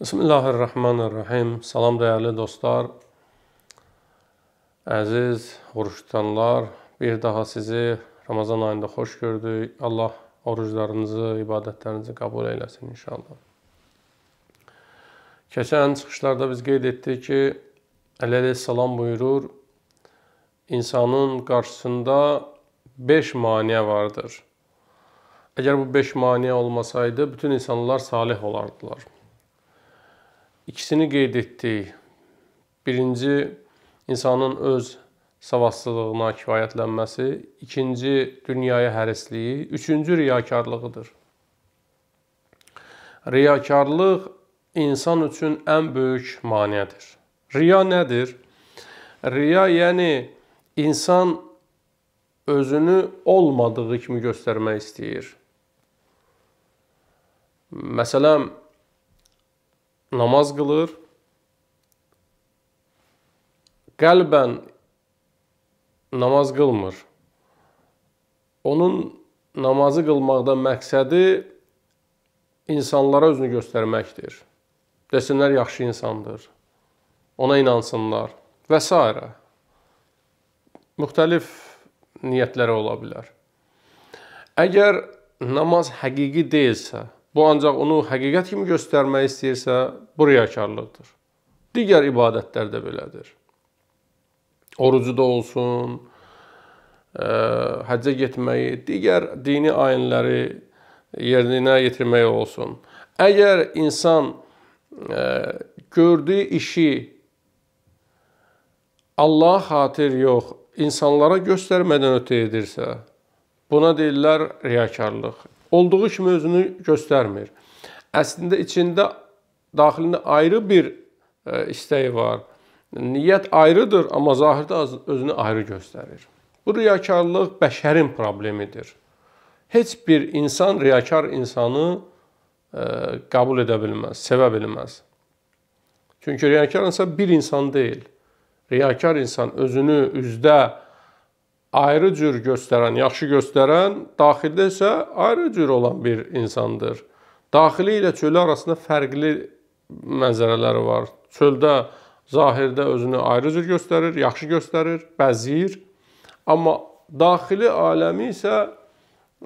Bismillahirrahmanirrahim. Salam dəyərli dostlar. Əziz oruç tutanlar, bir daha sizi Ramazan ayında xoş gördük. Allah oruclarınızı, ibadətlərinizi qəbul eləsin inşallah. Keçən çıxışlarda biz qeyd etdik ki, Əli əleyhissalam buyurur, insanın qarşısında 5 maneə vardır. Əgər bu 5 maneə olmasaydı, bütün insanlar salih olardılar. İkisini qeyd etdik. Birinci insanın öz savadsızlığına kifayətlənməsi, ikinci dünyaya hərisliyi, üçüncü riyakarlığıdır. Riyakarlıq insan üçün ən böyük maneədir. Riya nədir? Riya yəni insan özünü olmadığı kimi göstərmək istəyir. Məsələn, namaz qılır. Qəlbən namaz qılmır. Onun namazı qılmaqda məqsədi insanlara özünü göstərməkdir. Desinlər yaxşı insandır. Ona inansınlar və s. Müxtəlif niyyətləri ola bilər. Əgər namaz həqiqi deyilsə, bu ancaq onu həqiqət kimi göstərmək istəyirsə, bu riyakarlıqdır. Digər ibadətlər də belədir. Orucu da olsun, ə, e, həccə getməyi, digər dini ayinləri yerinə yetirmək olsun. Əgər insan ə, e, gördüyü işi Allah xatir yox, insanlara göstərmədən ötə edirsə, buna deyirlər riyakarlıq olduğu kimi özünü göstərmir. Əslində içində daxilində ayrı bir e, istəyi var. Niyyət ayrıdır, amma zahirdə özünü ayrı göstərir. Bu riyakarlıq bəşərin problemidir. Heç bir insan riyakar insanı e, qəbul edə bilməz, sevə bilməz. Çünki riyakar insan bir insan deyil. Riyakar insan özünü üzdə ayrı cür göstərən, yaxşı göstərən, daxildə isə ayrı cür olan bir insandır. Daxili ilə çölü arasında fərqli mənzərələri var. Çöldə zahirdə özünü ayrı cür göstərir, yaxşı göstərir, bəzir. Amma daxili aləmi isə ə,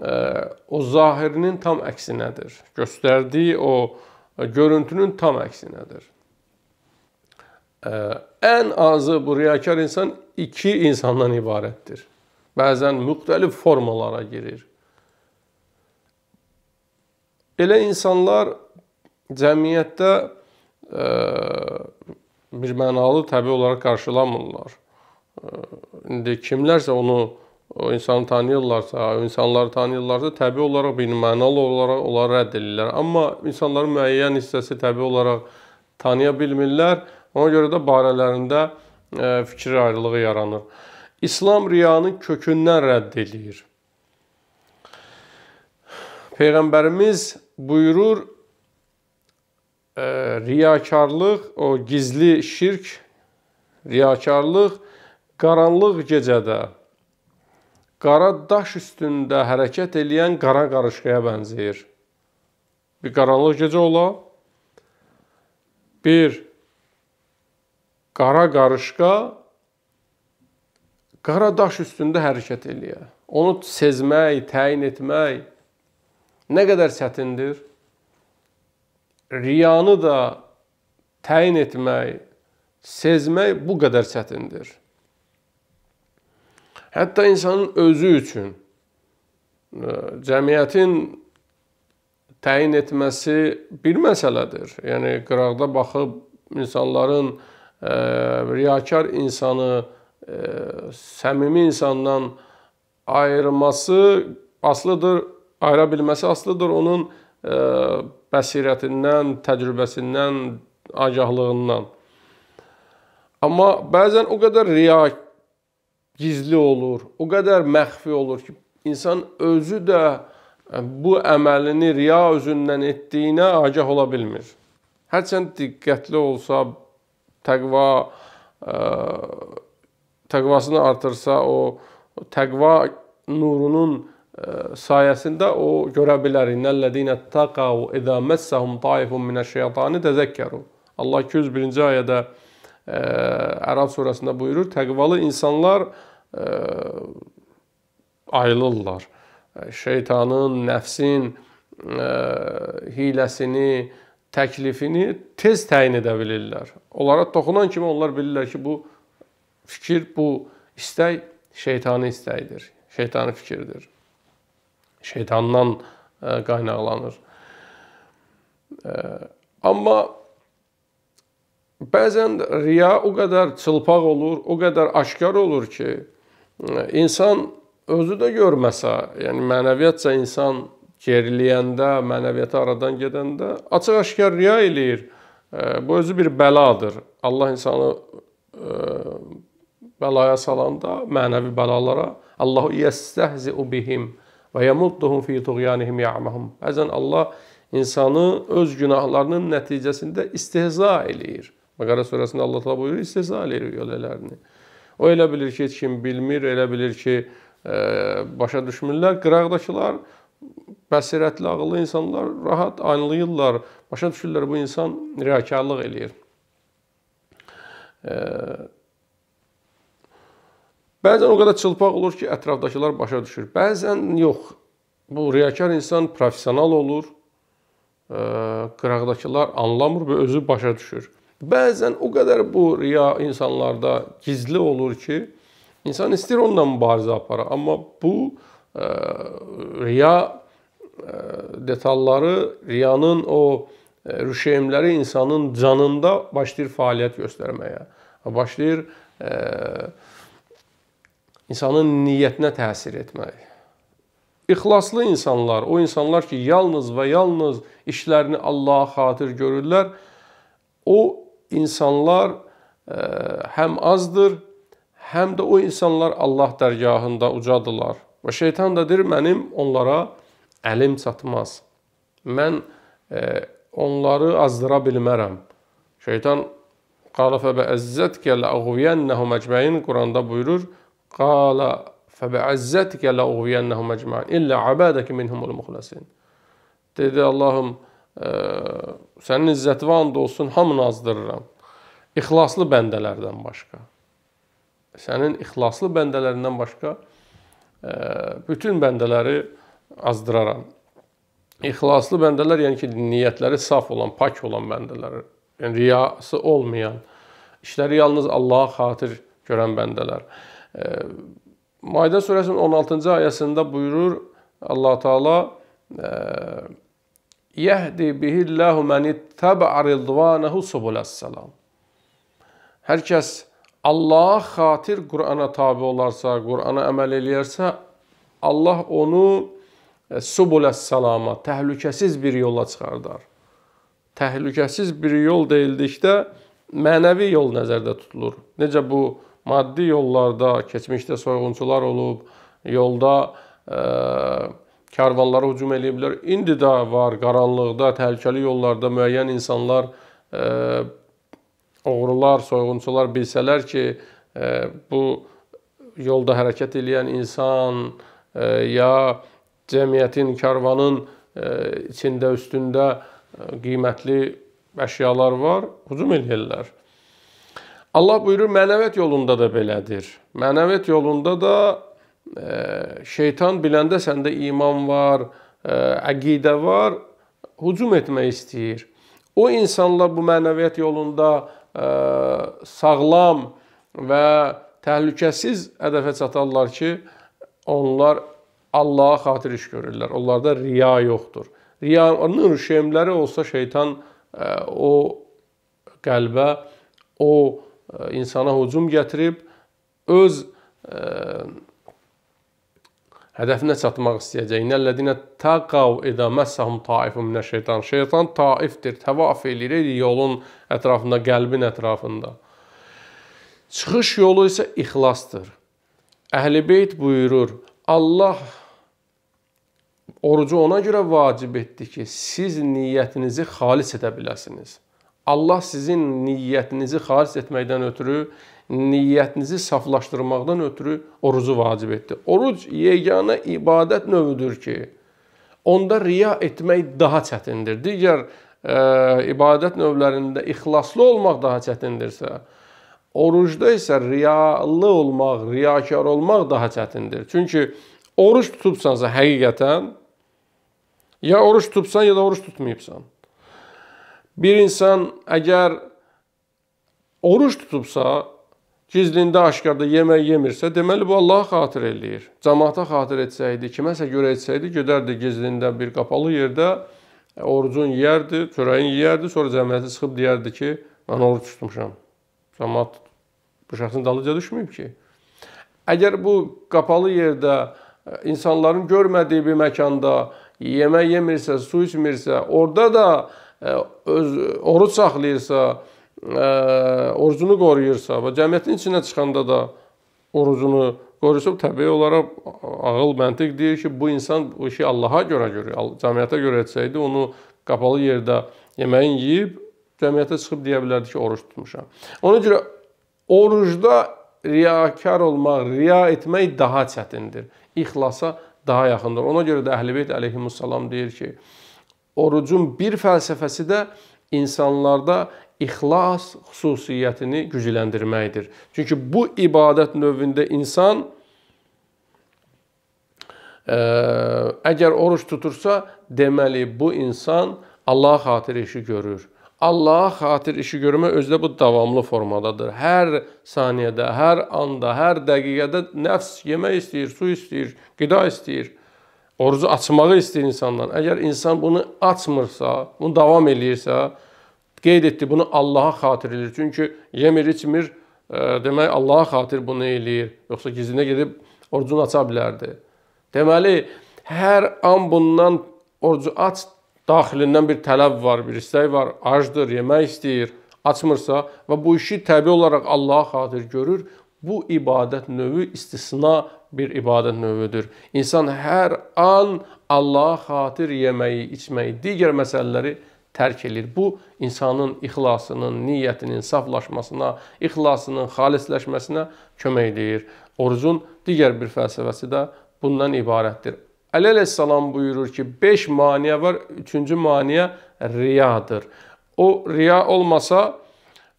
e, o zahirinin tam əksinədir. Göstərdiyi o e, görüntünün tam əksinədir. Ə, e, ən azı bu riyakar insan iki insandan ibarətdir bəzən müxtəlif formalara girir. Elə insanlar cəmiyyətdə ə, e, birmənalı təbii olaraq qarşılanmırlar. E, indi kimlərsə onu o insanı tanıyırlarsa, o insanları tanıyırlarsa təbii olaraq birmənalı olaraq onları rədd edirlər. Amma insanların müəyyən hissəsi təbii olaraq tanıya bilmirlər. Ona görə də barələrində e, fikir ayrılığı yaranır. İslam riyanı kökündən rədd eləyir. Peyğəmbərimiz buyurur, e, riyakarlıq, o gizli şirk, riyakarlıq qaranlıq gecədə qara daş üstündə hərəkət eləyən qara qarışqaya bənzəyir. Bir qaranlıq gecə ola, bir qara qarışqa qara daş üstündə hərəkət eləyə. Onu sezmək, təyin etmək nə qədər çətindir? Riyanı da təyin etmək, sezmək bu qədər çətindir. Hətta insanın özü üçün e, cəmiyyətin təyin etməsi bir məsələdir. Yəni qıraqda baxıb insanların ə, e, riyakar insanı e, səmimi insandan ayırması aslıdır, ayıra bilməsi aslıdır onun e, bəsirətindən, təcrübəsindən, acahlığından. Amma bəzən o qədər riya gizli olur, o qədər məxfi olur ki, insan özü də e, bu əməlini riya özündən etdiyinə agah ola bilmir. Hərçənd diqqətli olsa, təqva, ə, e, təqvasını artırsa, o, o təqva nurunun e, sayəsində o görə bilər. İnnellezine taqau idza massahum taifun mineş-şeytani tezekkeru. Allah 201-ci ayədə ə, e, Ərəb surəsində buyurur, təqvalı insanlar ə, e, ayılırlar. Şeytanın, nəfsin ə, hiləsini, təklifini tez təyin edə bilirlər. Onlara toxunan kimi onlar bilirlər ki, bu fikir bu istək şeytani istəkdir. Şeytani fikirdir. Şeytandan e, qaynaqlanır. E, amma bəzən riya o qədər çılpaq olur, o qədər aşkar olur ki, e, insan özü də görməsə, yəni mənəviyyatca insan geriləyəndə, mənəviyyatı aradan gedəndə açıq-aşkar riya eləyir. Bu özü bir bəladır. Allah insanı bəlaya salanda, mənəvi bəlalara Allahu yestehzi'u bihim və yamudduhum fi tuğyanihim ya'mahum. Bəzən Allah insanı öz günahlarının nəticəsində istehza eləyir. Bəqərə surəsində Allah təala buyurur, istehza eləyir yolələrini. O elə bilir ki, heç kim bilmir, elə bilir ki, ə, e, başa düşmürlər. Qıraqdakılar bəsirətli, ağıllı insanlar rahat anlayırlar, başa düşürlər bu insan riyakarlıq eləyir. Ə, e, Bəzən o qədər çılpaq olur ki, ətrafdakılar başa düşür. Bəzən yox. Bu riyakar insan professional olur. E, Qıraqdakılar anlamır və özü başa düşür. Bəzən o qədər bu riya insanlarda gizli olur ki, insan istəyir onunla mübarizə apara, amma bu ə, e, riya ə, e, detalları, riyanın o rüşeymləri insanın canında başlayır fəaliyyət göstərməyə. Başlayır ə, insanın niyyətinə təsir etməli. İxlaslı insanlar, o insanlar ki, yalnız və yalnız işlərini Allaha xatir görürlər, o insanlar ə, e, həm azdır, həm də o insanlar Allah dərgahında ucadılar. Və şeytan da deyir, mənim onlara əlim çatmaz. Mən ə, e, onları azdıra bilmərəm. Şeytan qalafə və əzzət kələ əğviyyənnəhum əcməyin Quranda buyurur, قال فبعزتك لأغوينهم ecmain illə abədəki minhumul muxləsin. Dedi Allahım, ə, sənin izzəti and olsun, hamını azdırıram. İxlaslı bəndələrdən başqa. Sənin ixlaslı bəndələrindən başqa ə, bütün bəndələri azdıraram. İxlaslı bəndələr, yəni ki, niyyətləri saf olan, pak olan bəndələr, yəni riyası olmayan, işləri yalnız Allah xatir görən bəndələr. Maide surəsinin 16-cı ayəsində buyurur Allah Taala Yəhdi bihillahu məni təbə ridvanehu subuləs-salam. Hər kəs Allaha xatir Qurana tabe olarsa, Qurana əməl eləyərsə, Allah onu subuləs-salama, təhlükəsiz bir yola çıxardar. Təhlükəsiz bir yol deyildikdə mənəvi yol nəzərdə tutulur. Necə bu maddi yollarda keçmişdə soyğunçular olub, yolda ə, e, karvanlara hücum eləyiblər. İndi də var qaranlıqda, təhlükəli yollarda müəyyən insanlar ə, e, oğrular, soyğunçular bilsələr ki, ə, e, bu yolda hərəkət edən insan ə, ya cəmiyyətin, karvanın ə, içində, üstündə ə, qiymətli əşyalar var, hücum eləyirlər. Allah buyurur, mənəviyyat yolunda da belədir. Mənəviyyat yolunda da e, şeytan biləndə səndə iman var, e, əqidə var, hücum etmək istəyir. O insanlar bu mənəviyyat yolunda e, sağlam və təhlükəsiz hədəfə çatarlar ki, onlar Allaha xatir iş görürlər. Onlarda riya yoxdur. Riyanın şemləri olsa şeytan o qəlbə, o insana hücum gətirib öz hədəfinə çatmaq istəyəcək. Nəllədinə taqav edəməssəhum taifun minə şeytan. Şeytan taifdir, təvaf eləyir yolun ətrafında, qəlbin ətrafında. Çıxış yolu isə ixlasdır. Əhlibeyt buyurur: Allah orucu ona görə vacib etdi ki, siz niyyətinizi xalis edə biləsiniz. Allah sizin niyyətinizi xalis etməkdən ötürü, niyyətinizi saflaşdırmaqdan ötürü orucu vacib etdi. Oruc yeganə ibadət növüdür ki, onda riya etmək daha çətindir. Digər ə, e, ibadət növlərində ixlaslı olmaq daha çətindirsə, orucda isə riyalı olmaq, riyakar olmaq daha çətindir. Çünki oruc tutubsansa həqiqətən ya oruc tutubsan ya da oruc tutmayıbsan. Bir insan əgər oruç tutubsa, gizlində aşkarda yemək yemirsə, deməli bu Allaha xatir eləyir. Cəmaata xatir etsəydi, kiməsə görə etsəydi, gedərdi gizlində bir qapalı yerdə orucun yeyərdi, çörəyin yeyərdi, sonra cəmiyyətə çıxıb deyərdi ki, mən oruc tutmuşam. Cəmaat bu şəxsin dalıca düşməyib ki. Əgər bu qapalı yerdə e, insanların görmədiyi bir məkanda yemək yemirsə, su içmirsə, orada da öz oruc saxlayırsa, orucunu qoruyursa və cəmiyyətin içinə çıxanda da orucunu qoruyursa, təbii olaraq ağıl, məntiq deyir ki, bu insan bu işi Allaha görə görə, cəmiyyətə görə etsəydi, onu qapalı yerdə yeməyin yeyib cəmiyyətə çıxıb deyə bilərdi ki, oruc tutmuşam. Ona görə orucda riyakar olmaq, riya etmək daha çətindir. İxlasa daha yaxındır. Ona görə də Əhlibeyt əleyhissalam deyir ki: orucun bir fəlsəfəsi də insanlarda ixlas xüsusiyyətini gücləndirməkdir. Çünki bu ibadət növündə insan ə, e, əgər oruc tutursa, deməli bu insan Allah xatir işi görür. Allah xatir işi görmə özdə bu davamlı formadadır. Hər saniyədə, hər anda, hər dəqiqədə nəfs yemək istəyir, su istəyir, qida istəyir. Orucu açmağı istəyir insandan. Əgər insan bunu açmırsa, bunu davam eləyirsə, qeyd etdi, bunu Allaha xatir eləyir. Çünki yemir, içmir, e, demək Allaha xatir bunu eləyir. Yoxsa gizlinə gedib orucunu aça bilərdi. Deməli, hər an bundan orucu aç daxilindən bir tələb var, bir istək var, acdır, yemək istəyir, açmırsa və bu işi təbii olaraq Allaha xatir görür. Bu ibadət növü istisna bir ibadət növüdür. İnsan hər an Allaha xatir yeməyi, içməyi, digər məsələləri tərk eləyir. Bu insanın ixlasının, niyyətinin saflaşmasına, ixlasının xalisləşməsinə kömək edir. Orucun digər bir fəlsəfəsi də bundan ibarətdir. Əli əleyhissalam buyurur ki, 5 maniyə var, 3-cü maniyə riyadır. O riya olmasa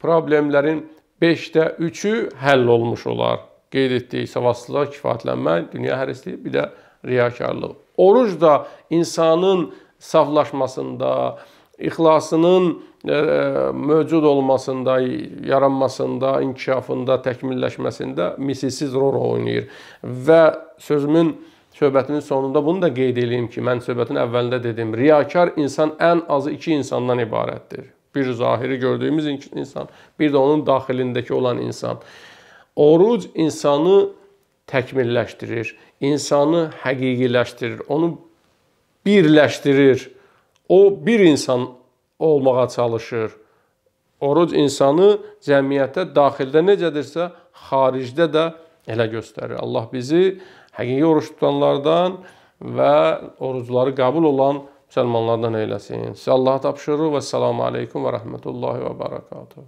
problemlərin 5-də 3-ü həll olmuş olar qeyd etdik, savadsızlığa kifayətlənmə, dünya hərisliyi, bir də riyakarlıq. Oruc da insanın saflaşmasında, ixlasının e, e, mövcud olmasında, yaranmasında, inkişafında, təkmilləşməsində misilsiz rol oynayır. Və sözümün söhbətinin sonunda bunu da qeyd edeyim ki, mən söhbətin əvvəlində dedim, riyakar insan ən azı iki insandan ibarətdir. Bir zahiri gördüyümüz insan, bir də onun daxilindəki olan insan. Oruc insanı təkmilləşdirir, insanı həqiqiləşdirir, onu birləşdirir. O bir insan olmağa çalışır. Oruc insanı cəmiyyətdə daxildə necədirsə, xaricdə də elə göstərir. Allah bizi həqiqi oruç tutanlardan və orucları qəbul olan müsəlmanlardan eyləsin. Sizə Allah'a tapşırıq və salam aleykum və rəhmətullahi və barakatuhu.